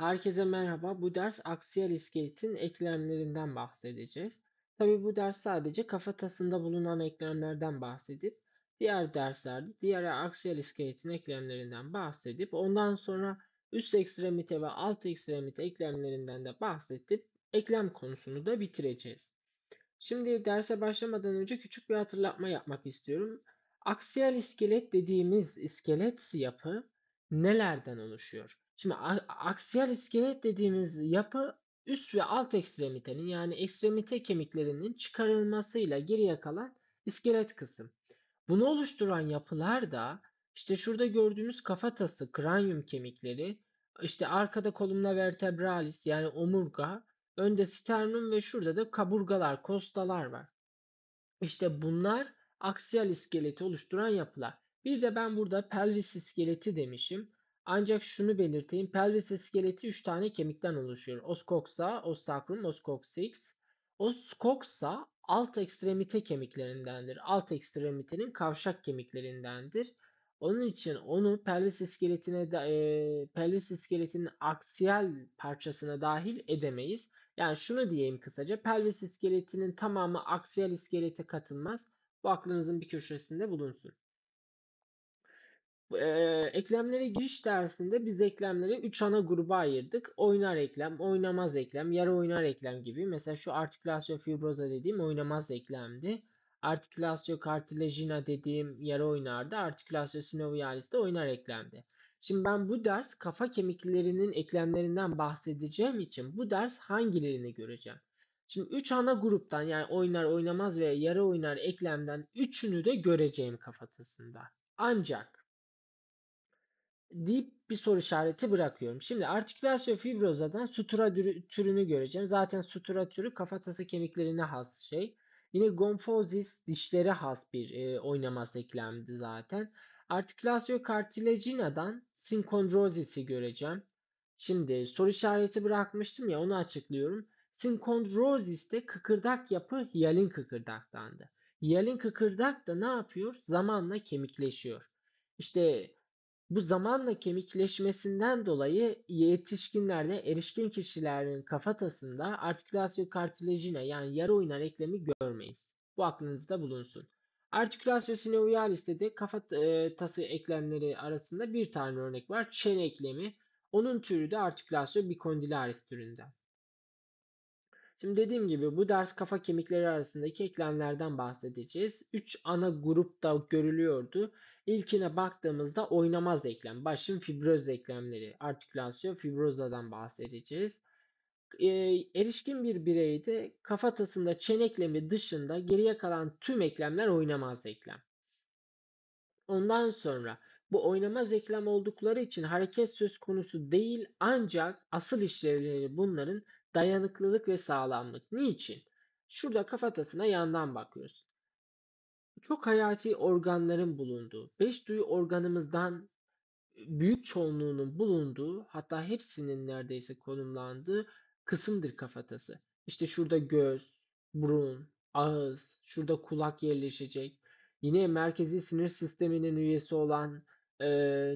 Herkese merhaba. Bu ders aksiyel iskeletin eklemlerinden bahsedeceğiz. Tabi bu ders sadece kafatasında bulunan eklemlerden bahsedip diğer derslerde diğer aksiyel iskeletin eklemlerinden bahsedip ondan sonra üst ekstremite ve alt ekstremite eklemlerinden de bahsedip eklem konusunu da bitireceğiz. Şimdi derse başlamadan önce küçük bir hatırlatma yapmak istiyorum. Aksiyel iskelet dediğimiz iskelet yapı nelerden oluşuyor? Şimdi aksiyel iskelet dediğimiz yapı üst ve alt ekstremitenin yani ekstremite kemiklerinin çıkarılmasıyla geriye kalan iskelet kısım. Bunu oluşturan yapılar da işte şurada gördüğümüz kafatası, kranyum kemikleri, işte arkada kolumna vertebralis yani omurga, önde sternum ve şurada da kaburgalar, kostalar var. İşte bunlar aksiyel iskeleti oluşturan yapılar. Bir de ben burada pelvis iskeleti demişim. Ancak şunu belirteyim. Pelvis iskeleti 3 tane kemikten oluşuyor. Os coxa, os sacrum, os coccyx. Os coxa alt ekstremite kemiklerindendir. Alt ekstremitenin kavşak kemiklerindendir. Onun için onu pelvis iskeletine da, e, pelvis iskeletinin aksiyel parçasına dahil edemeyiz. Yani şunu diyeyim kısaca pelvis iskeletinin tamamı aksiyel iskelete katılmaz. Bu aklınızın bir köşesinde bulunsun e, eklemlere giriş dersinde biz eklemleri 3 ana gruba ayırdık. Oynar eklem, oynamaz eklem, yarı oynar eklem gibi. Mesela şu artikülasyon fibroza dediğim oynamaz eklemdi. Artikülasyon kartilajina dediğim yarı oynardı. Artikülasyon sinovialis de oynar eklemdi. Şimdi ben bu ders kafa kemiklerinin eklemlerinden bahsedeceğim için bu ders hangilerini göreceğim? Şimdi 3 ana gruptan yani oynar oynamaz ve yarı oynar eklemden 3'ünü de göreceğim kafatasında. Ancak deyip bir soru işareti bırakıyorum. Şimdi artikülasyon fibrozadan sutura türünü göreceğim. Zaten sutura türü kafatası kemiklerine has şey. Yine gonfozis dişlere has bir e, oynaması eklemdi zaten. Artikülasyon kartilajinadan sinkondrozisi göreceğim. Şimdi soru işareti bırakmıştım ya onu açıklıyorum. Sinkondrozis'te kıkırdak yapı hiyalin kıkırdaktandı. Hiyalin kıkırdak da ne yapıyor? Zamanla kemikleşiyor. İşte bu zamanla kemikleşmesinden dolayı yetişkinlerde erişkin kişilerin kafatasında artikülasyon kartilajine yani yarı oynar eklemi görmeyiz. Bu aklınızda bulunsun. Artikülasyon sinovialis'te listede kafatası e, eklemleri arasında bir tane örnek var. Çene eklemi. Onun türü de artikülasyon bikondilaris türünden. Şimdi dediğim gibi bu ders kafa kemikleri arasındaki eklemlerden bahsedeceğiz. 3 ana grupta görülüyordu. İlkine baktığımızda oynamaz eklem, başın fibroz eklemleri, artikülasyon fibrozadan bahsedeceğiz. E, erişkin bir bireyde kafatasında çene eklemi dışında geriye kalan tüm eklemler oynamaz eklem. Ondan sonra bu oynamaz eklem oldukları için hareket söz konusu değil ancak asıl işlevleri bunların Dayanıklılık ve sağlamlık. Niçin? Şurada kafatasına yandan bakıyoruz. Çok hayati organların bulunduğu, beş duyu organımızdan büyük çoğunluğunun bulunduğu hatta hepsinin neredeyse konumlandığı kısımdır kafatası. İşte şurada göz, burun, ağız, şurada kulak yerleşecek. Yine merkezi sinir sisteminin üyesi olan e,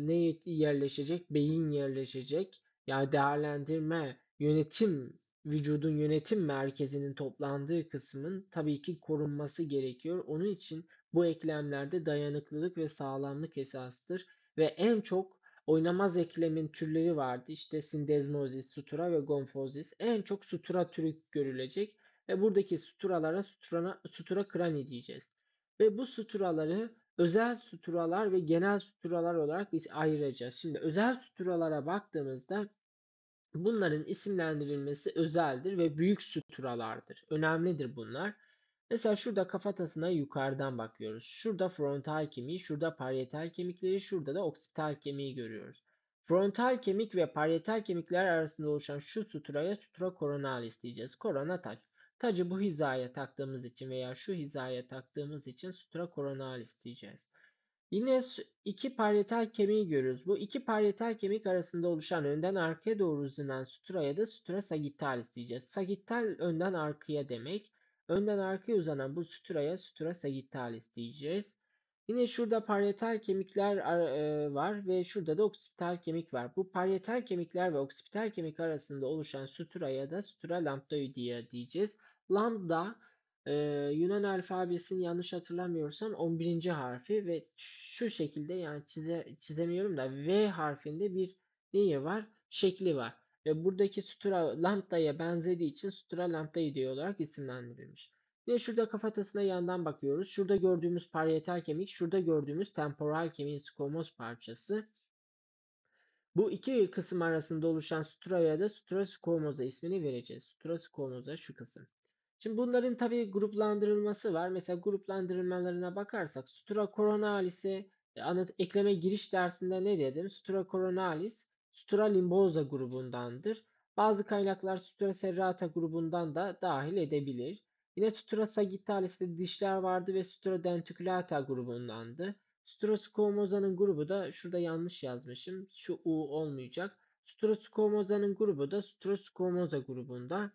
ne yerleşecek? Beyin yerleşecek. Yani değerlendirme, yönetim vücudun yönetim merkezinin toplandığı kısmın tabii ki korunması gerekiyor. Onun için bu eklemlerde dayanıklılık ve sağlamlık esastır ve en çok oynamaz eklemin türleri vardı. İşte sindezmozis, sutura ve gonfozis. En çok sutura türü görülecek ve buradaki suturalara sutura, sutura krani diyeceğiz. Ve bu suturaları özel suturalar ve genel suturalar olarak biz ayıracağız. Şimdi özel suturalara baktığımızda Bunların isimlendirilmesi özeldir ve büyük süturalardır. Önemlidir bunlar. Mesela şurada kafatasına yukarıdan bakıyoruz. Şurada frontal kemiği, şurada parietal kemikleri, şurada da oksipital kemiği görüyoruz. Frontal kemik ve parietal kemikler arasında oluşan şu suturaya sutura koronal isteyeceğiz. Korona taç. Tacı bu hizaya taktığımız için veya şu hizaya taktığımız için sutura koronal isteyeceğiz. Yine iki parietal kemiği görüyoruz. Bu iki parietal kemik arasında oluşan önden arkaya doğru uzanan sutura ya da sutura sagittalis diyeceğiz. Sagittal önden arkaya demek. Önden arkaya uzanan bu suturaya sutura sagittalis diyeceğiz. Yine şurada parietal kemikler e, var ve şurada da oksipital kemik var. Bu parietal kemikler ve oksipital kemik arasında oluşan sutura ya da sutura lambdoidea diyeceğiz. Lambda ee, Yunan alfabesini yanlış hatırlamıyorsam 11. harfi ve şu şekilde yani çize, çizemiyorum da V harfinde bir neyi var? Şekli var. Ve buradaki sutura lambdaya benzediği için sutura lambdayı diye olarak isimlendirilmiş. Ve şurada kafatasına yandan bakıyoruz. Şurada gördüğümüz parietal kemik, şurada gördüğümüz temporal kemiğin skomoz parçası. Bu iki kısım arasında oluşan sutraya da sutra skomoza ismini vereceğiz. Sutura skomoza şu kısım. Şimdi bunların tabii gruplandırılması var. Mesela gruplandırılmalarına bakarsak Stura coronalis e, anıt ekleme giriş dersinde ne dedim? Stura coronalis Stura limboza grubundandır. Bazı kaynaklar Sutura serrata grubundan da dahil edebilir. Yine Sutura sagittalis'te dişler vardı ve Sutura denticulata grubundandı. Sutura skomoza'nın grubu da şurada yanlış yazmışım. Şu U olmayacak. Sutura skomoza'nın grubu da Sutura scomosa grubunda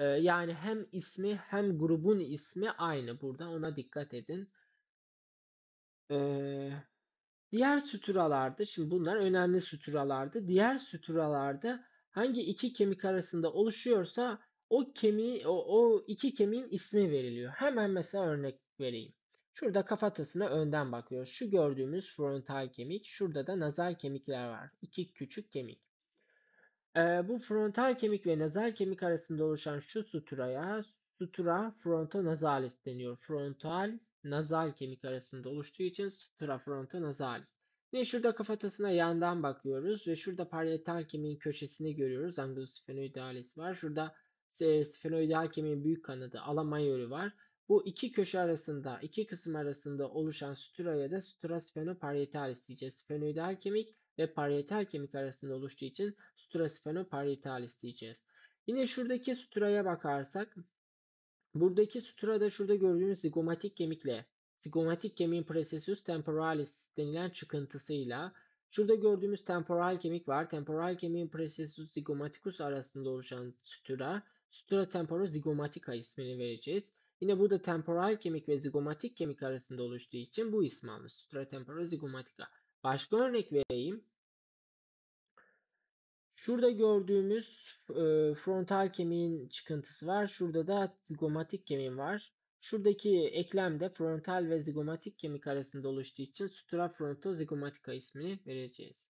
yani hem ismi hem grubun ismi aynı burada ona dikkat edin. diğer süturalarda şimdi bunlar önemli süturalardı. Diğer süturalarda hangi iki kemik arasında oluşuyorsa o kemiği o, o iki kemiğin ismi veriliyor. Hemen mesela örnek vereyim. Şurada kafatasına önden bakıyoruz. Şu gördüğümüz frontal kemik, şurada da nazal kemikler var. İki küçük kemik. Ee, bu frontal kemik ve nazal kemik arasında oluşan şu suturaya sutura frontonazalis deniyor. Frontal nazal kemik arasında oluştuğu için sutura frontonazalis. Ve şurada kafatasına yandan bakıyoruz ve şurada parietal kemiğin köşesini görüyoruz. Anglosifenoidalis var. Şurada sifenoidal kemiğin büyük kanadı alamayori var. Bu iki köşe arasında, iki kısım arasında oluşan sutura ya da sutura sifenoparietal diyeceğiz. Sifenoidal kemik ve parietal kemik arasında oluştuğu için strasifenoparietal isteyeceğiz. Yine şuradaki suturaya bakarsak buradaki suturada şurada gördüğünüz zigomatik kemikle zigomatik kemiğin processus temporalis denilen çıkıntısıyla Şurada gördüğümüz temporal kemik var. Temporal kemiğin processus zigomaticus arasında oluşan sutura, sutura temporozigomatica ismini vereceğiz. Yine burada temporal kemik ve zigomatik kemik arasında oluştuğu için bu ismi almış. Sutura temporozigomatica. Başka örnek vereyim. Şurada gördüğümüz e, frontal kemiğin çıkıntısı var. Şurada da zigomatik kemiğin var. Şuradaki eklem de frontal ve zigomatik kemik arasında oluştuğu için sutura frontozigomatika ismini vereceğiz.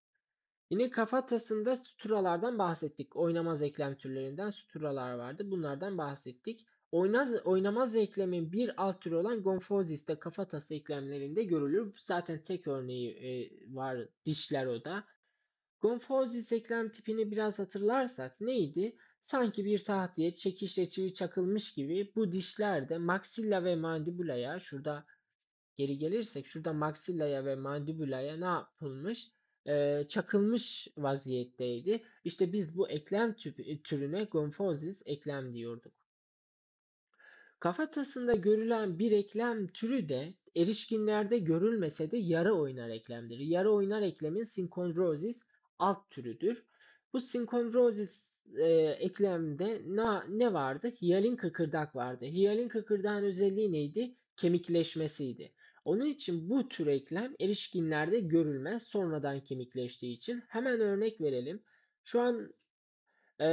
Yine kafatasında suturalardan bahsettik. Oynamaz eklem türlerinden suturalar vardı. Bunlardan bahsettik. Oynaz, oynamaz eklemin bir alt türü olan gonfozis'te kafatası eklemlerinde görülür. Zaten tek örneği e, var dişler o da. Gonfozi eklem tipini biraz hatırlarsak neydi? Sanki bir tahtaya çekişle çivi çakılmış gibi bu dişler de maksilla ve mandibulaya şurada geri gelirsek şurada maksillaya ve mandibulaya ne yapılmış? Ee, çakılmış vaziyetteydi. İşte biz bu eklem tüp, türüne gonfozis eklem diyorduk. Kafatasında görülen bir eklem türü de erişkinlerde görülmese de yarı oynar eklemdir. Yarı oynar eklemin sinkondrozis alt türüdür. Bu sinkondrozis e, eklemde na, ne vardı? Hyalin kıkırdak vardı. Hyalin kıkırdağın özelliği neydi? Kemikleşmesiydi. Onun için bu tür eklem erişkinlerde görülmez sonradan kemikleştiği için. Hemen örnek verelim. Şu an e,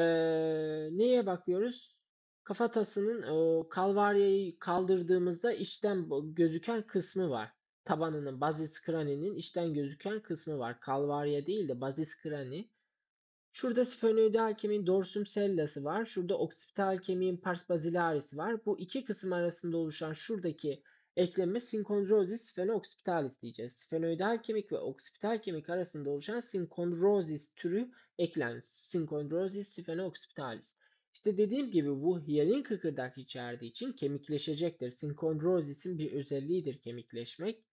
neye bakıyoruz? Kafatasının e, kalvaryayı kaldırdığımızda içten gözüken kısmı var tabanının bazis kraninin içten gözüken kısmı var. Kalvarya değil de bazis krani. Şurada sfenoidal kemiğin dorsum sellası var. Şurada oksipital kemiğin pars basilaris var. Bu iki kısım arasında oluşan şuradaki ekleme sinkondrozis sfenoksipitalis diyeceğiz. Sfenoidal kemik ve oksipital kemik arasında oluşan sinkondrozis türü eklem. Sinkondrozis sfenoksipitalis. İşte dediğim gibi bu hiyalin kıkırdak içerdiği için kemikleşecektir. Sinkondrozisin bir özelliğidir kemikleşmek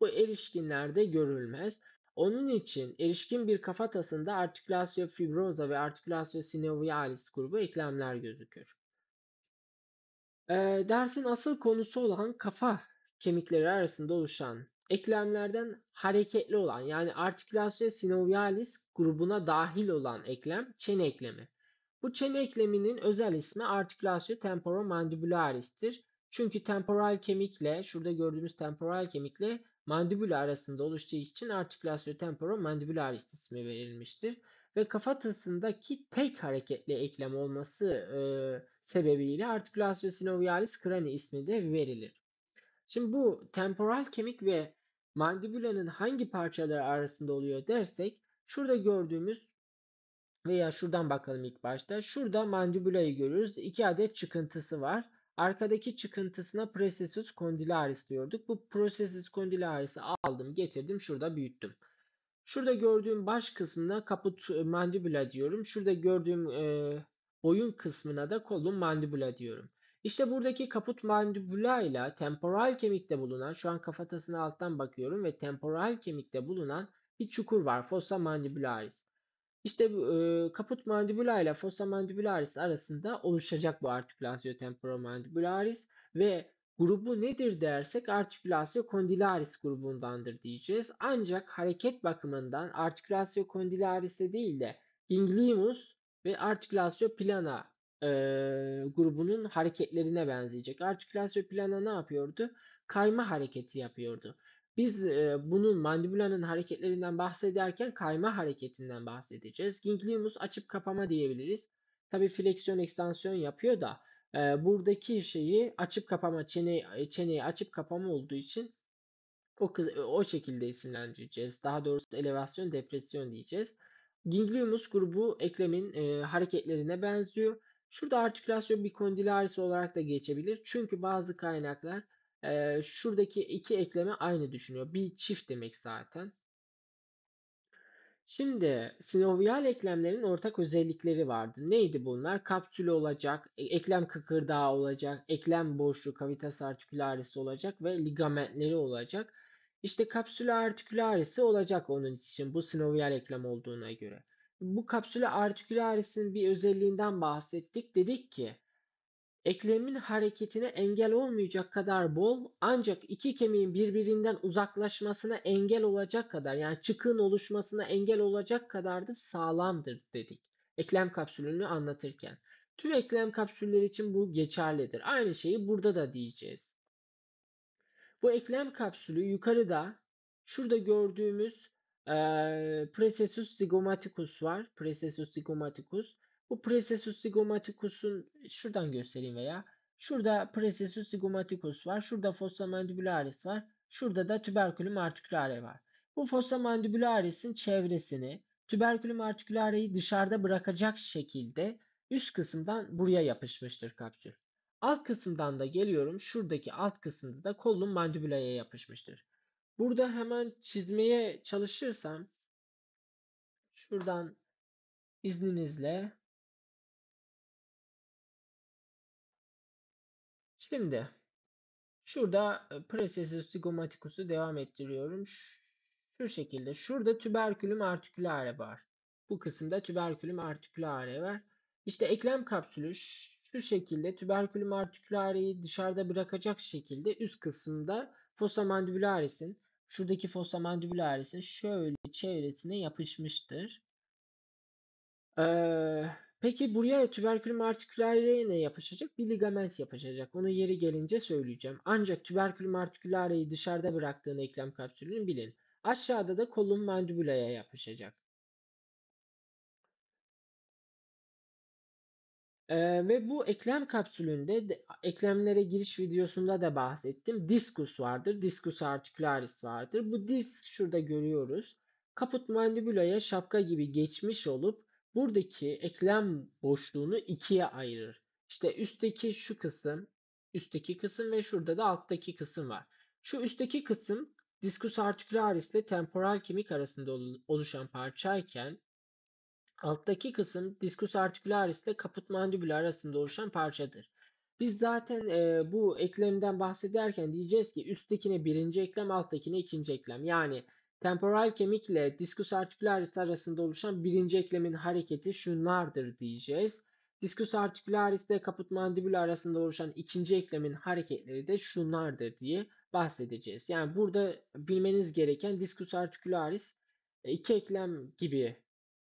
bu erişkinlerde görülmez. Onun için erişkin bir kafatasında artikülasyo fibroza ve artikülasyo sinovialis grubu eklemler gözükür. E, dersin asıl konusu olan kafa kemikleri arasında oluşan eklemlerden hareketli olan yani artikülasyo sinovialis grubuna dahil olan eklem çene eklemi. Bu çene ekleminin özel ismi artikülasyo temporomandibularis'tir. Çünkü temporal kemikle şurada gördüğümüz temporal kemikle mandibül arasında oluştuğu için artikülasyon temporo mandibülaris ismi verilmiştir. Ve kafatasındaki tek hareketli eklem olması e, sebebiyle artikülasyon sinovialis crani ismi de verilir. Şimdi bu temporal kemik ve mandibülanın hangi parçaları arasında oluyor dersek şurada gördüğümüz veya şuradan bakalım ilk başta. Şurada mandibülayı görüyoruz. 2 adet çıkıntısı var. Arkadaki çıkıntısına processus condylaris diyorduk. Bu processus condylaris'i aldım, getirdim, şurada büyüttüm. Şurada gördüğüm baş kısmına kaput e, mandibula diyorum. Şurada gördüğüm e, boyun kısmına da kolum mandibula diyorum. İşte buradaki kaput mandibula ile temporal kemikte bulunan, şu an kafatasını alttan bakıyorum ve temporal kemikte bulunan bir çukur var. Fossa mandibularis. İşte e, kaput mandibula ile fossa mandibularis arasında oluşacak bu artikülasyon temporomandibularis ve grubu nedir dersek artikülasyon kondilaris grubundandır diyeceğiz. Ancak hareket bakımından artikülasyon kondilaris'e değil de inglimus ve artikülasyon plana e, grubunun hareketlerine benzeyecek. Artikülasyon plana ne yapıyordu? Kayma hareketi yapıyordu. Biz e, bunun mandibula'nın hareketlerinden bahsederken kayma hareketinden bahsedeceğiz. Gingliumus açıp kapama diyebiliriz. Tabi fleksiyon ekstansiyon yapıyor da e, buradaki şeyi açıp kapama çene çeneyi açıp kapama olduğu için o o şekilde isimlendireceğiz. Daha doğrusu elevasyon depresyon diyeceğiz. Gingliumus grubu eklemin e, hareketlerine benziyor. Şurada artikülasyon bikondilaris olarak da geçebilir. Çünkü bazı kaynaklar e, şuradaki iki ekleme aynı düşünüyor. Bir çift demek zaten. Şimdi sinovial eklemlerin ortak özellikleri vardı. Neydi bunlar? Kapsülü olacak, e, eklem kıkırdağı olacak, eklem boşluğu kavitas artikülarisi olacak ve ligamentleri olacak. İşte kapsülü artikülarisi olacak onun için bu sinovial eklem olduğuna göre. Bu kapsülü artikülarisinin bir özelliğinden bahsettik. Dedik ki eklemin hareketine engel olmayacak kadar bol ancak iki kemiğin birbirinden uzaklaşmasına engel olacak kadar yani çıkığın oluşmasına engel olacak kadar da sağlamdır dedik. Eklem kapsülünü anlatırken. Tüm eklem kapsülleri için bu geçerlidir. Aynı şeyi burada da diyeceğiz. Bu eklem kapsülü yukarıda şurada gördüğümüz e, Precessus zygomaticus var. Precessus zygomaticus. Bu Precesus zygomaticus'un e, şuradan göstereyim veya şurada Precesus zygomaticus var. Şurada fossa mandibularis var. Şurada da tuberculum articulare var. Bu fossa mandibularis'in çevresini tüberkülüm artikülareyi dışarıda bırakacak şekilde üst kısımdan buraya yapışmıştır kapsül. Alt kısımdan da geliyorum. Şuradaki alt kısımda da kolun mandibulaya yapışmıştır. Burada hemen çizmeye çalışırsam şuradan izninizle Şimdi şurada e, processus zygomaticus'u devam ettiriyorum. Şu şekilde. Şurada tüberkülüm artikülare var. Bu kısımda tüberkülüm artikülare var. İşte eklem kapsülü şu şekilde tüberkülüm artikülareyi dışarıda bırakacak şekilde üst kısımda fossa mandibularis'in şuradaki fossa mandibularis'in şöyle çevresine yapışmıştır. Ee, Peki buraya tüberkülüm artikülareye ne yapışacak? Bir ligament yapışacak. Onu yeri gelince söyleyeceğim. Ancak tüberkülüm artikülareyi dışarıda bıraktığın eklem kapsülünü bilin. Aşağıda da kolun mandibulaya yapışacak. Ee, ve bu eklem kapsülünde de, eklemlere giriş videosunda da bahsettim. Diskus vardır. Diskus artikularis vardır. Bu disk şurada görüyoruz. Kaput mandibulaya şapka gibi geçmiş olup buradaki eklem boşluğunu ikiye ayırır. İşte üstteki şu kısım, üstteki kısım ve şurada da alttaki kısım var. Şu üstteki kısım diskus articularis ile temporal kemik arasında oluşan parçayken alttaki kısım diskus articularis ile kaput mandibülü arasında oluşan parçadır. Biz zaten e, bu eklemden bahsederken diyeceğiz ki üsttekine birinci eklem, alttakine ikinci eklem. Yani Temporal kemikle diskus articularis arasında oluşan birinci eklemin hareketi şunlardır diyeceğiz. Diskus articularis ile kaput mandibül arasında oluşan ikinci eklemin hareketleri de şunlardır diye bahsedeceğiz. Yani burada bilmeniz gereken diskus articularis e, iki eklem gibi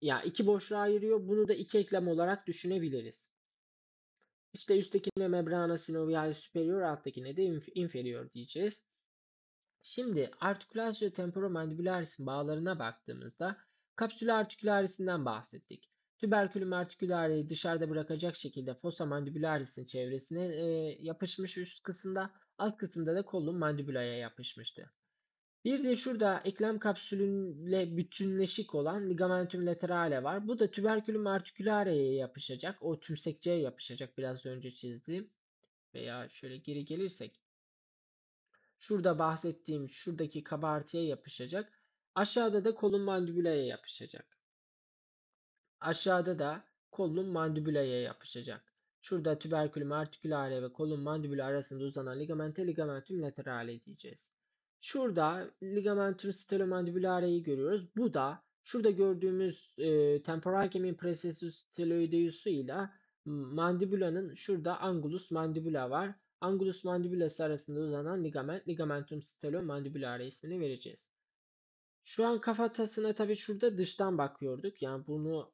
yani iki boşluğa ayırıyor. Bunu da iki eklem olarak düşünebiliriz. İşte üsttekine membrana sinovial superior, alttakine de inferior diyeceğiz. Şimdi artikülasyo temporomandibularis bağlarına baktığımızda kapsül artikülarisinden bahsettik. Tüberkülüm artikülariyi dışarıda bırakacak şekilde fossa mandibularisin çevresine e, yapışmış üst kısımda, alt kısımda da kolun mandibulaya yapışmıştı. Bir de şurada eklem kapsülünle bütünleşik olan ligamentum laterale var. Bu da tüberkülüm artikülareye yapışacak. O tümsekçeye yapışacak biraz önce çizdiğim. Veya şöyle geri gelirsek Şurada bahsettiğim şuradaki kabartıya yapışacak. Aşağıda da kolun mandibülaya yapışacak. Aşağıda da kolun mandibülaya yapışacak. Şurada tüberkülüm artikülare ve kolun mandibülü arasında uzanan ligamente ligamentum laterale diyeceğiz. Şurada ligamentum stelomandibulare'yi görüyoruz. Bu da şurada gördüğümüz e, temporal kemiğin precessus steloideus'u ile mandibulanın şurada angulus mandibula var. Angulus mandibulus arasında uzanan ligament ligamentum stellomandibulare ismini vereceğiz. Şu an kafatasına tabii şurada dıştan bakıyorduk. Yani bunu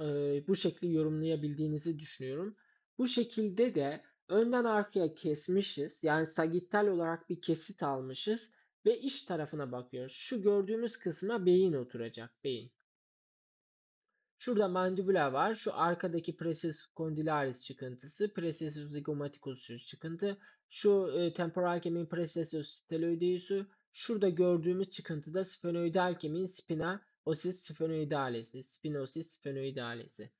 e, bu şekli yorumlayabildiğinizi düşünüyorum. Bu şekilde de önden arkaya kesmişiz. Yani sagittal olarak bir kesit almışız ve iç tarafına bakıyoruz. Şu gördüğümüz kısma beyin oturacak. Beyin. Şurada mandibula var. Şu arkadaki presis condylaris çıkıntısı. Presis zygomaticus çıkıntı. Şu e, temporal kemiğin presisus steloideus'u. Şurada gördüğümüz çıkıntı da sfenoidal kemiğin spina osis sfenoidalesi. Spinosis sfenoidalesi.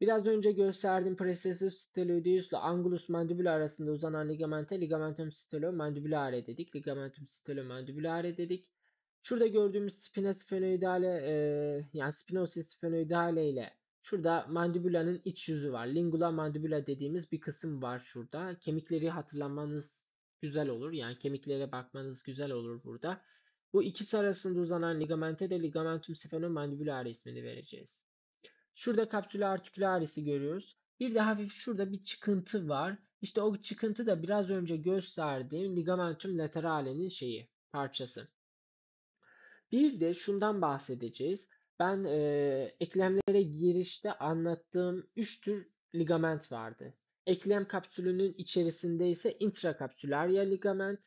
Biraz önce gösterdiğim presisus steloideus ile angulus mandibula arasında uzanan ligamente ligamentum stelo mandibulare dedik. Ligamentum stelo mandibulare dedik. Şurada gördüğümüz spina sphenoidale e, yani spinosis sphenoidale ile şurada mandibulanın iç yüzü var. Lingula mandibula dediğimiz bir kısım var şurada. Kemikleri hatırlamanız güzel olur. Yani kemiklere bakmanız güzel olur burada. Bu ikisi arasında uzanan ligamente de ligamentum sphenomandibular ismini vereceğiz. Şurada kapsüle artikülarisi görüyoruz. Bir de hafif şurada bir çıkıntı var. İşte o çıkıntı da biraz önce gösterdiğim ligamentum laterale'nin şeyi, parçası. Bir de şundan bahsedeceğiz. Ben e, eklemlere girişte anlattığım 3 tür ligament vardı. Eklem kapsülünün içerisinde ise intrakapsülerya ligament,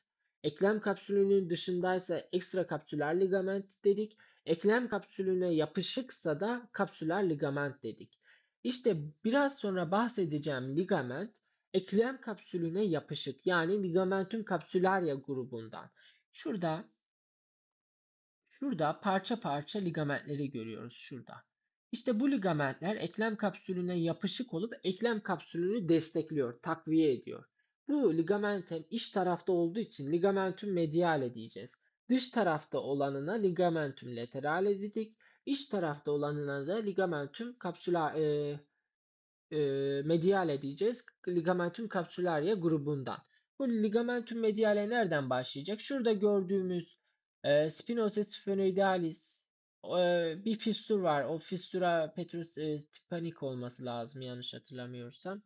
eklem kapsülünün dışındaysa ise ekstrakapsüler ligament dedik. Eklem kapsülüne yapışıksa da kapsüler ligament dedik. İşte biraz sonra bahsedeceğim ligament eklem kapsülüne yapışık yani ligamentum kapsülerya grubundan. Şurada Şurada parça parça ligamentleri görüyoruz şurada. İşte bu ligamentler eklem kapsülüne yapışık olup eklem kapsülünü destekliyor, takviye ediyor. Bu ligamentem iç tarafta olduğu için ligamentum mediale diyeceğiz. Dış tarafta olanına ligamentum laterale dedik. İç tarafta olanına da ligamentum kapsüla, e, e, mediale diyeceğiz. Ligamentum kapsülaria grubundan. Bu ligamentum mediale nereden başlayacak? Şurada gördüğümüz e, Spinoza sphenoidalis bir fistür var. O fistüra petrus e, timpanik olması lazım yanlış hatırlamıyorsam.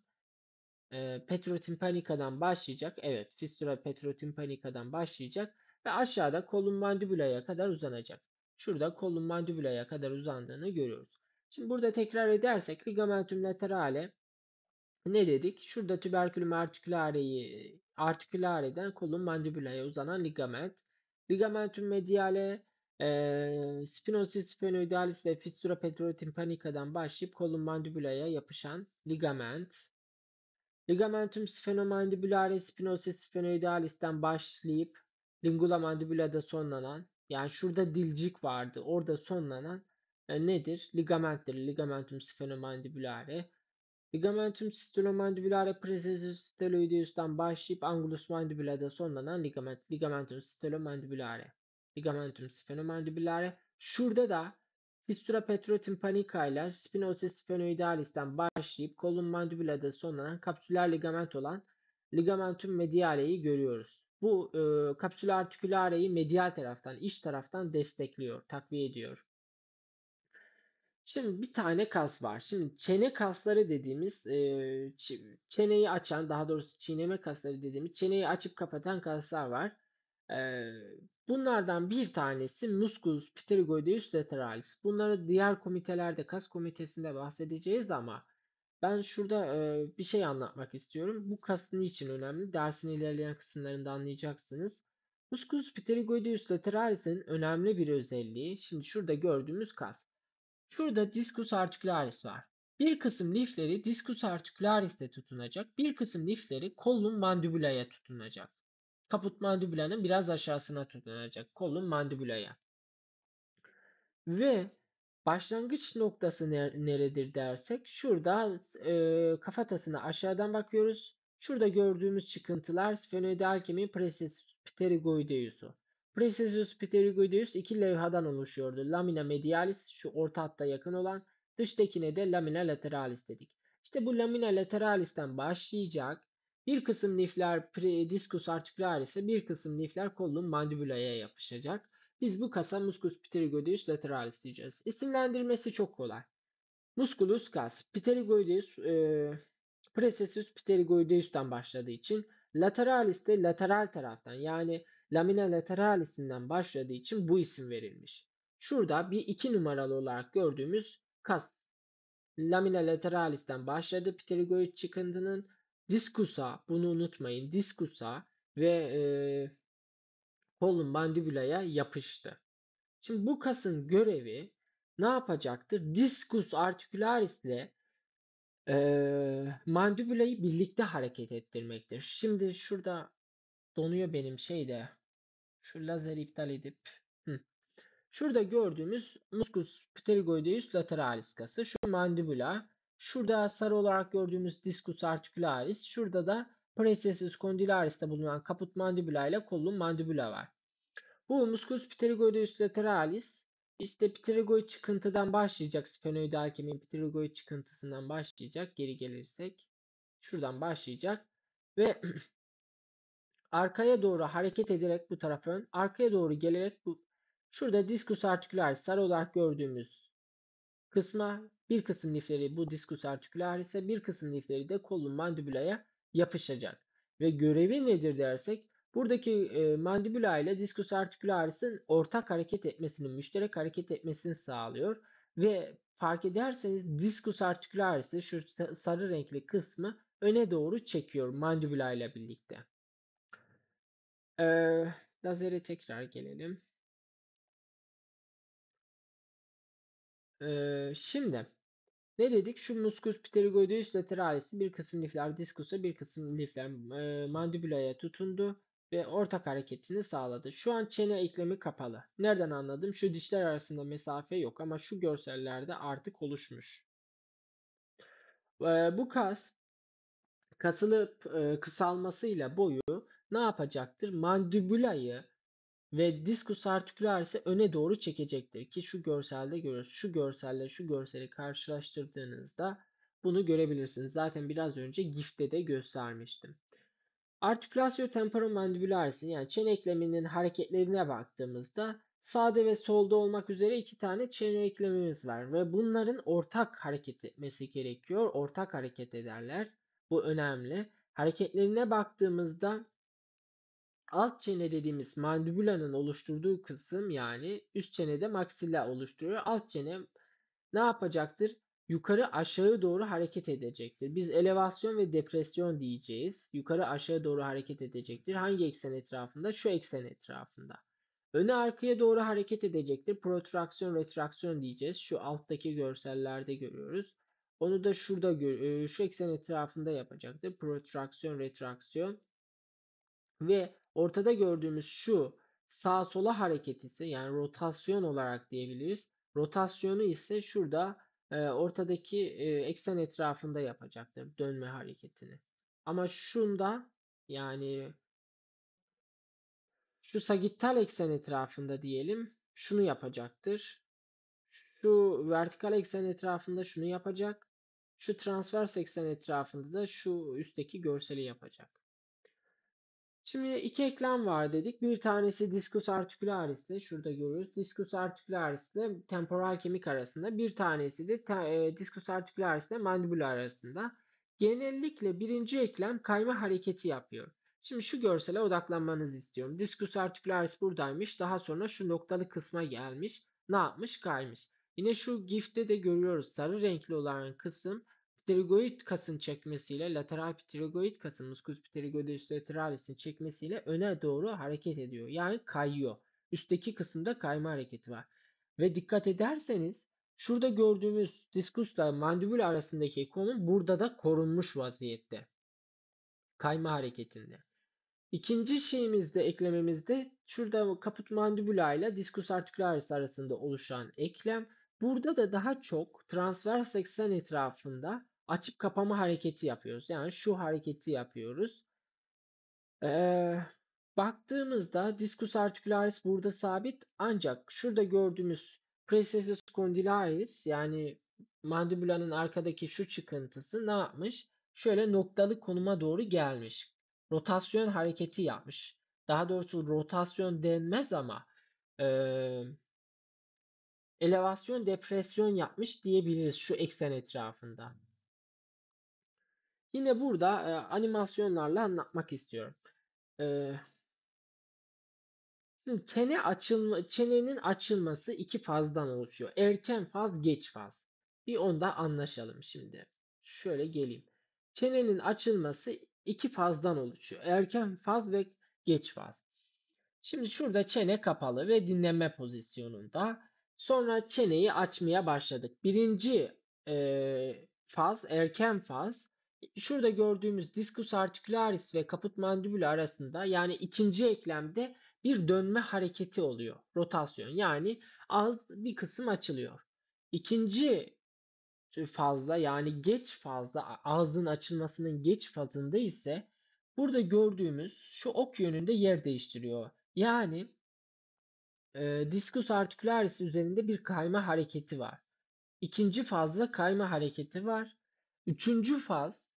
E, petrotimpanika'dan başlayacak. Evet, fistula petrotimpanika'dan başlayacak ve aşağıda kolun mandibulaya kadar uzanacak. Şurada kolun mandibulaya kadar uzandığını görüyoruz. Şimdi burada tekrar edersek ligamentum laterale ne dedik? Şurada tüberkülüm artikülareyi artikülareden kolun mandibulaya uzanan ligament. Ligamentum mediale, e, spinosis sphenoidalis ve fistula petrotimpanica'dan başlayıp kolun mandibulaya yapışan ligament. Ligamentum sphenomandibulare, spinosis sphenoidalis'ten başlayıp lingula mandibulada sonlanan yani şurada dilcik vardı orada sonlanan e, nedir? Ligamenttir. Ligamentum sphenomandibulare. Ligamentum stilomandibulare presesus steloideus'tan başlayıp angulus mandibulada sonlanan ligament. Ligamentum stilomandibulare. Ligamentum sphenomandibilare. Şurada da Fistula petrotimpanica ile spinosa sphenoidalis'ten başlayıp kolun mandibulada sonlanan kapsüler ligament olan ligamentum mediale'yi görüyoruz. Bu e, kapsüler artikülareyi medial taraftan, iç taraftan destekliyor, takviye ediyor. Şimdi bir tane kas var. Şimdi çene kasları dediğimiz çeneyi açan daha doğrusu çiğneme kasları dediğimiz çeneyi açıp kapatan kaslar var. bunlardan bir tanesi musculus pterygoideus lateralis. Bunları diğer komitelerde kas komitesinde bahsedeceğiz ama ben şurada bir şey anlatmak istiyorum. Bu kas için önemli? Dersin ilerleyen kısımlarında anlayacaksınız. Musculus pterygoideus lateralis'in önemli bir özelliği şimdi şurada gördüğümüz kas. Şurada diskus artikularis var. Bir kısım lifleri diskus artikularis'te tutunacak. Bir kısım lifleri kolun mandibulaya tutunacak. Kaput mandibulanın biraz aşağısına tutunacak. Kolun mandibulaya. Ve başlangıç noktası neredir dersek şurada e, kafatasına aşağıdan bakıyoruz. Şurada gördüğümüz çıkıntılar sphenoidal kemiğin presis pterigoideusu. Precesius pterygoideus iki levhadan oluşuyordu. Lamina medialis şu orta hatta yakın olan, dıştakine de lamina lateralis dedik. İşte bu lamina lateralis'ten başlayacak. Bir kısım lifler prediscus articularis'e bir kısım lifler kolun mandibulaya yapışacak. Biz bu kasa musculus pterygoideus lateralis diyeceğiz. İsimlendirmesi çok kolay. Musculus kas, pterygoideus e, precessus pterygoideus'tan başladığı için lateralis de lateral taraftan yani lamina lateralisinden başladığı için bu isim verilmiş. Şurada bir iki numaralı olarak gördüğümüz kas lamina lateralis'ten başladı pterygoid çıkıntının diskusa bunu unutmayın diskusa ve e, kolun mandibulaya yapıştı. Şimdi bu kasın görevi ne yapacaktır? Diskus articularis ile e, mandibülayı birlikte hareket ettirmektir. Şimdi şurada donuyor benim şeyde şu lazeri iptal edip. Hı. Şurada gördüğümüz muskus pterygoideus lateralis kası. Şu mandibula. Şurada sarı olarak gördüğümüz discus articularis. Şurada da precessus condylaris'te bulunan kaput mandibula ile kolun mandibula var. Bu muskus pterygoideus lateralis işte pterygoid çıkıntıdan başlayacak. Sphenoidal kemiğin pterygoid çıkıntısından başlayacak. Geri gelirsek şuradan başlayacak ve arkaya doğru hareket ederek bu tarafa ön, arkaya doğru gelerek bu şurada diskus artikularis sarı olarak gördüğümüz kısma bir kısım lifleri bu diskus artikularis'e bir kısım lifleri de kolun mandibulaya yapışacak. Ve görevi nedir dersek buradaki e, mandibula ile diskus artikularis'in ortak hareket etmesini, müşterek hareket etmesini sağlıyor ve fark ederseniz diskus artikularis'i şu sarı renkli kısmı öne doğru çekiyor mandibula ile birlikte. Ee, lazere tekrar gelelim. Ee, şimdi ne dedik? Şu muskus pterygoideus lateralisi bir kısım lifler diskusa bir kısım lifler e, mandibulaya tutundu ve ortak hareketini sağladı. Şu an çene eklemi kapalı. Nereden anladım? Şu dişler arasında mesafe yok ama şu görsellerde artık oluşmuş. E, bu kas kasılıp e, kısalmasıyla boyu ne yapacaktır? Mandibulayı ve diskus artikülarisi öne doğru çekecektir ki şu görselde görüyoruz. Şu görselle şu görseli karşılaştırdığınızda bunu görebilirsiniz. Zaten biraz önce GIF'te de göstermiştim. Artikülasyon temporomandibularis'in yani çene ekleminin hareketlerine baktığımızda sağda ve solda olmak üzere iki tane çene eklemimiz var ve bunların ortak hareket etmesi gerekiyor. Ortak hareket ederler. Bu önemli. Hareketlerine baktığımızda alt çene dediğimiz mandibulanın oluşturduğu kısım yani üst çenede maksilla oluşturuyor. Alt çene ne yapacaktır? Yukarı aşağı doğru hareket edecektir. Biz elevasyon ve depresyon diyeceğiz. Yukarı aşağı doğru hareket edecektir. Hangi eksen etrafında? Şu eksen etrafında. Öne arkaya doğru hareket edecektir. Protraksiyon, retraksiyon diyeceğiz. Şu alttaki görsellerde görüyoruz. Onu da şurada e, şu eksen etrafında yapacaktır. Protraksiyon, retraksiyon ve Ortada gördüğümüz şu sağ sola hareket ise yani rotasyon olarak diyebiliriz. Rotasyonu ise şurada e, ortadaki e, eksen etrafında yapacaktır dönme hareketini. Ama şunda yani şu sagittal eksen etrafında diyelim şunu yapacaktır. Şu vertikal eksen etrafında şunu yapacak. Şu transvers eksen etrafında da şu üstteki görseli yapacak. Şimdi iki eklem var dedik. Bir tanesi diskus articularis de şurada görüyoruz. diskus articularis de temporal kemik arasında. Bir tanesi de te, e, discus articularis de mandibül arasında. Genellikle birinci eklem kayma hareketi yapıyor. Şimdi şu görsele odaklanmanızı istiyorum. diskus articularis buradaymış. Daha sonra şu noktalı kısma gelmiş. Ne yapmış? Kaymış. Yine şu gifte de görüyoruz. Sarı renkli olan kısım pterygoid kasın çekmesiyle lateral pterygoid kasın, cus pterygoideus lateralis'in çekmesiyle öne doğru hareket ediyor. Yani kayıyor. Üstteki kısımda kayma hareketi var. Ve dikkat ederseniz şurada gördüğümüz diskusla mandibül arasındaki konum burada da korunmuş vaziyette. Kayma hareketinde. İkinci şeyimizde eklememizde şurada kaput mandibula ile diskus articularis arasında oluşan eklem Burada da daha çok transvers eksen etrafında açıp kapama hareketi yapıyoruz. Yani şu hareketi yapıyoruz. Ee, baktığımızda discus articularis burada sabit ancak şurada gördüğümüz precessus condylaris yani mandibulanın arkadaki şu çıkıntısı ne yapmış? Şöyle noktalı konuma doğru gelmiş. Rotasyon hareketi yapmış. Daha doğrusu rotasyon denmez ama e, elevasyon depresyon yapmış diyebiliriz şu eksen etrafında. Yine burada e, animasyonlarla anlatmak istiyorum. E, çene açılma, çenenin açılması iki fazdan oluşuyor. Erken faz, geç faz. Bir onda anlaşalım şimdi. Şöyle geleyim. Çenenin açılması iki fazdan oluşuyor. Erken faz ve geç faz. Şimdi şurada çene kapalı ve dinleme pozisyonunda. Sonra çeneyi açmaya başladık. Birinci e, faz erken faz şurada gördüğümüz diskus articularis ve kaput mandibülü arasında yani ikinci eklemde bir dönme hareketi oluyor. Rotasyon yani az bir kısım açılıyor. İkinci fazla yani geç fazla ağzın açılmasının geç fazında ise burada gördüğümüz şu ok yönünde yer değiştiriyor. Yani e, discus articularis üzerinde bir kayma hareketi var. İkinci fazla kayma hareketi var Üçüncü faz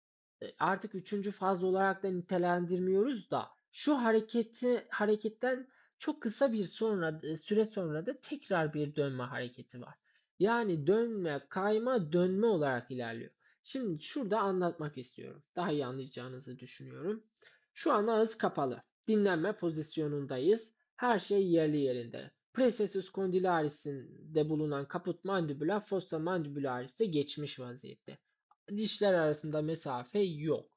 e, artık üçüncü faz olarak da nitelendirmiyoruz da şu hareketi hareketten çok kısa bir sonra e, süre sonra da tekrar bir dönme hareketi var. Yani dönme, kayma, dönme olarak ilerliyor. Şimdi şurada anlatmak istiyorum. Daha iyi anlayacağınızı düşünüyorum. Şu an ağız kapalı. Dinlenme pozisyonundayız. Her şey yerli yerinde. Precessus condylaris'inde bulunan kaput mandibula fossa mandibularis'e geçmiş vaziyette dişler arasında mesafe yok.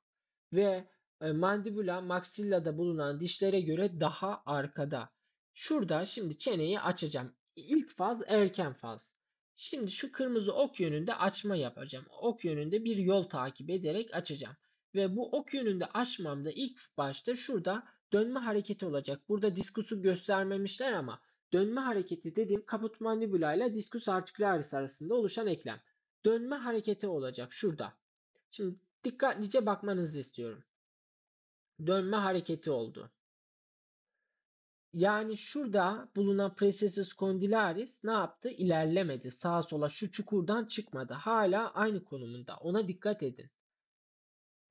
Ve e, mandibula maxillada bulunan dişlere göre daha arkada. Şurada şimdi çeneyi açacağım. İlk faz erken faz. Şimdi şu kırmızı ok yönünde açma yapacağım. Ok yönünde bir yol takip ederek açacağım. Ve bu ok yönünde açmamda ilk başta şurada dönme hareketi olacak. Burada diskusu göstermemişler ama dönme hareketi dediğim kaput mandibula ile diskus artikularis arasında oluşan eklem dönme hareketi olacak şurada. Şimdi dikkatlice bakmanızı istiyorum. Dönme hareketi oldu. Yani şurada bulunan Precessus condylaris ne yaptı? İlerlemedi. Sağa sola şu çukurdan çıkmadı. Hala aynı konumunda. Ona dikkat edin.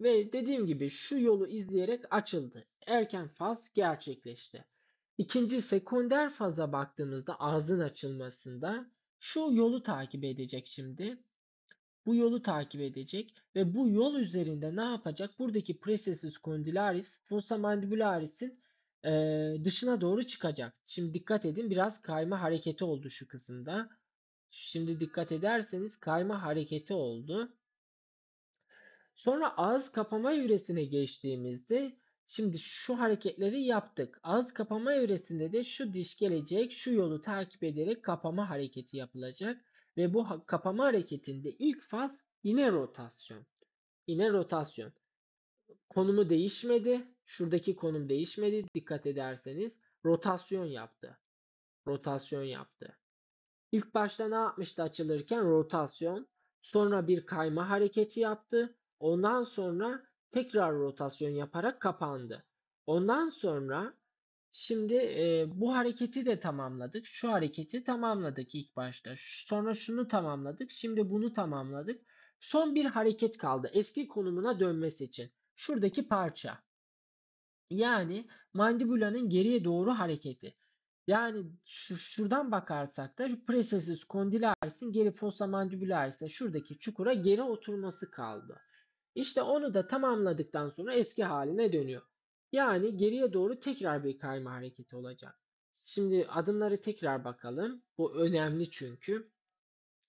Ve dediğim gibi şu yolu izleyerek açıldı. Erken faz gerçekleşti. İkinci sekonder faza baktığımızda ağzın açılmasında şu yolu takip edecek şimdi bu yolu takip edecek ve bu yol üzerinde ne yapacak? Buradaki precessus condylaris fossa mandibularis'in e, dışına doğru çıkacak. Şimdi dikkat edin biraz kayma hareketi oldu şu kısımda. Şimdi dikkat ederseniz kayma hareketi oldu. Sonra ağız kapama evresine geçtiğimizde şimdi şu hareketleri yaptık. Ağız kapama evresinde de şu diş gelecek, şu yolu takip ederek kapama hareketi yapılacak. Ve bu kapama hareketinde ilk faz yine rotasyon. Yine rotasyon. Konumu değişmedi. Şuradaki konum değişmedi. Dikkat ederseniz rotasyon yaptı. Rotasyon yaptı. İlk başta ne yapmıştı açılırken? Rotasyon. Sonra bir kayma hareketi yaptı. Ondan sonra tekrar rotasyon yaparak kapandı. Ondan sonra Şimdi e, bu hareketi de tamamladık. Şu hareketi tamamladık ilk başta. Sonra şunu tamamladık. Şimdi bunu tamamladık. Son bir hareket kaldı. Eski konumuna dönmesi için. Şuradaki parça. Yani mandibulanın geriye doğru hareketi. Yani şu, şuradan bakarsak da presesus kondilaris'in geri fossa mandibularis'e şuradaki çukura geri oturması kaldı. İşte onu da tamamladıktan sonra eski haline dönüyor. Yani geriye doğru tekrar bir kayma hareketi olacak. Şimdi adımları tekrar bakalım. Bu önemli çünkü.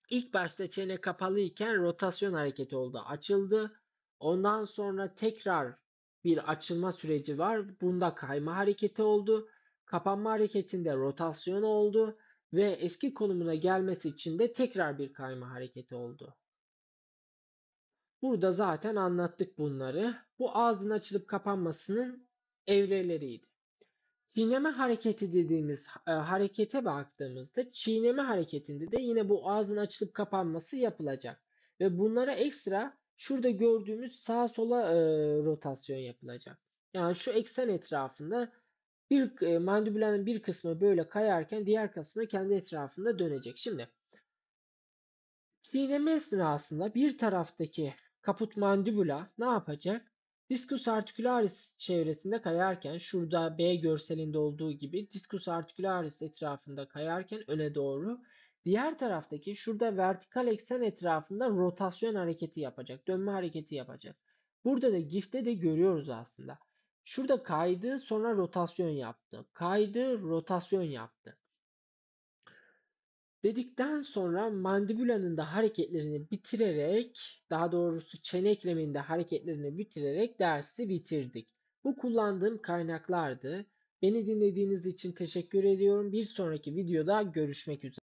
İlk başta çene kapalı iken rotasyon hareketi oldu. Açıldı. Ondan sonra tekrar bir açılma süreci var. Bunda kayma hareketi oldu. Kapanma hareketinde rotasyon oldu ve eski konumuna gelmesi için de tekrar bir kayma hareketi oldu. Burada zaten anlattık bunları. Bu ağzın açılıp kapanmasının evreleriydi. Çiğneme hareketi dediğimiz e, harekete baktığımızda çiğneme hareketinde de yine bu ağzın açılıp kapanması yapılacak. Ve bunlara ekstra şurada gördüğümüz sağa sola e, rotasyon yapılacak. Yani şu eksen etrafında bir e, mandibülenin bir kısmı böyle kayarken diğer kısmı kendi etrafında dönecek. Şimdi çiğneme esnasında bir taraftaki kaput mandibula ne yapacak? Discus articularis çevresinde kayarken şurada B görselinde olduğu gibi discus articularis etrafında kayarken öne doğru diğer taraftaki şurada vertikal eksen etrafında rotasyon hareketi yapacak. Dönme hareketi yapacak. Burada da GIF'te de görüyoruz aslında. Şurada kaydı sonra rotasyon yaptı. Kaydı rotasyon yaptı dedikten sonra mandibulanın da hareketlerini bitirerek daha doğrusu çene ekleminde hareketlerini bitirerek dersi bitirdik. Bu kullandığım kaynaklardı. Beni dinlediğiniz için teşekkür ediyorum. Bir sonraki videoda görüşmek üzere.